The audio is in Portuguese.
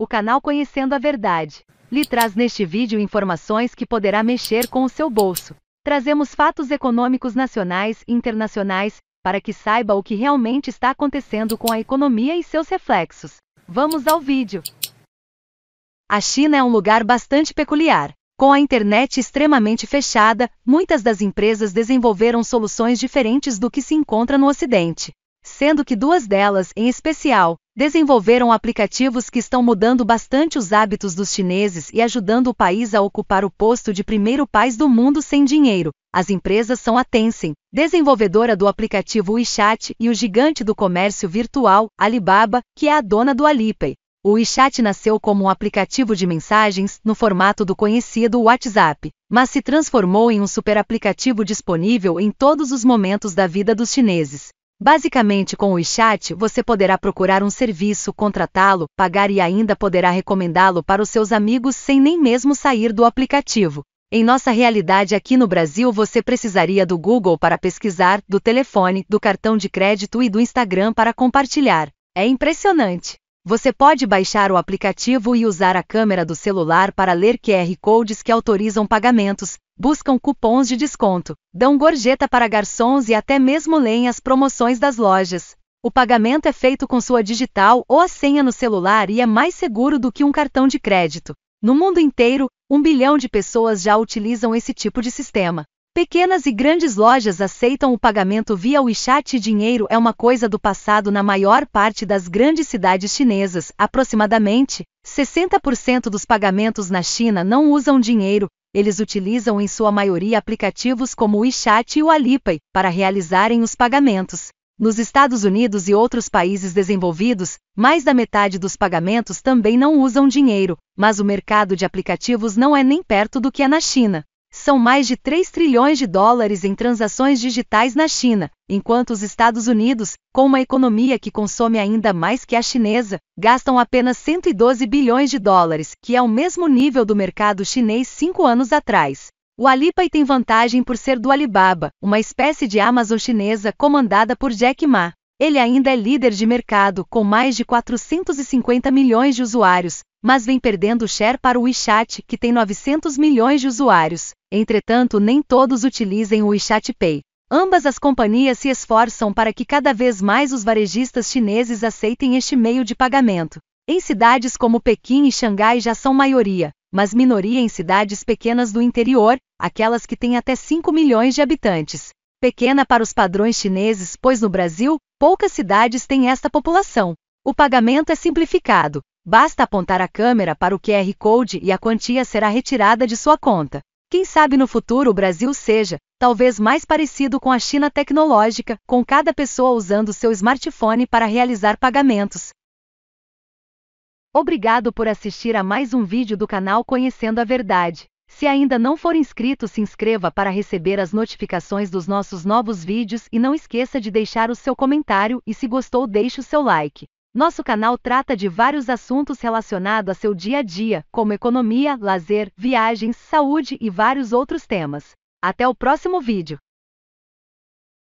O canal Conhecendo a Verdade lhe traz neste vídeo informações que poderá mexer com o seu bolso. Trazemos fatos econômicos nacionais e internacionais para que saiba o que realmente está acontecendo com a economia e seus reflexos. Vamos ao vídeo. A China é um lugar bastante peculiar. Com a internet extremamente fechada, muitas das empresas desenvolveram soluções diferentes do que se encontra no Ocidente. Sendo que duas delas, em especial, desenvolveram aplicativos que estão mudando bastante os hábitos dos chineses e ajudando o país a ocupar o posto de primeiro país do mundo sem dinheiro. As empresas são a Tencent, desenvolvedora do aplicativo WeChat, e o gigante do comércio virtual, Alibaba, que é a dona do Alipay. O WeChat nasceu como um aplicativo de mensagens no formato do conhecido WhatsApp, mas se transformou em um superaplicativo disponível em todos os momentos da vida dos chineses. Basicamente, com o chat você poderá procurar um serviço, contratá-lo, pagar e ainda poderá recomendá-lo para os seus amigos sem nem mesmo sair do aplicativo. Em nossa realidade aqui no Brasil, você precisaria do Google para pesquisar, do telefone, do cartão de crédito e do Instagram para compartilhar. É impressionante! Você pode baixar o aplicativo e usar a câmera do celular para ler QR codes que autorizam pagamentos, buscam cupons de desconto, dão gorjeta para garçons e até mesmo leem as promoções das lojas. O pagamento é feito com sua digital ou a senha no celular e é mais seguro do que um cartão de crédito. No mundo inteiro, um bilhão de pessoas já utilizam esse tipo de sistema. Pequenas e grandes lojas aceitam o pagamento via WeChat e dinheiro é uma coisa do passado na maior parte das grandes cidades chinesas. Aproximadamente 60% dos pagamentos na China não usam dinheiro, eles utilizam em sua maioria aplicativos como o WeChat e o Alipay para realizarem os pagamentos. Nos Estados Unidos e outros países desenvolvidos, mais da metade dos pagamentos também não usam dinheiro, mas o mercado de aplicativos não é nem perto do que é na China. São mais de 3 trilhões de dólares em transações digitais na China, enquanto os Estados Unidos, com uma economia que consome ainda mais que a chinesa, gastam apenas 112 bilhões de dólares, que é o mesmo nível do mercado chinês cinco anos atrás. O Alipay tem vantagem por ser do Alibaba, uma espécie de Amazon chinesa comandada por Jack Ma. Ele ainda é líder de mercado, com mais de 450 milhões de usuários, mas vem perdendo share para o WeChat, que tem 900 milhões de usuários. Entretanto, nem todos utilizem o WeChat Pay. Ambas as companhias se esforçam para que cada vez mais os varejistas chineses aceitem este meio de pagamento. Em cidades como Pequim e Xangai já são maioria, mas minoria em cidades pequenas do interior, aquelas que têm até 5 milhões de habitantes. Pequena para os padrões chineses, pois no Brasil, poucas cidades têm esta população. O pagamento é simplificado, Basta apontar a câmera para o QR Code e a quantia será retirada de sua conta. Quem sabe no futuro o Brasil seja, talvez mais parecido com a China tecnológica, com cada pessoa usando seu smartphone para realizar pagamentos. Obrigado por assistir a mais um vídeo do canal Conhecendo a Verdade. Se ainda não for inscrito, se inscreva para receber as notificações dos nossos novos vídeos e não esqueça de deixar o seu comentário e se gostou, deixe o seu like. Nosso canal trata de vários assuntos relacionados a seu dia a dia, como economia, lazer, viagens, saúde e vários outros temas. Até o próximo vídeo!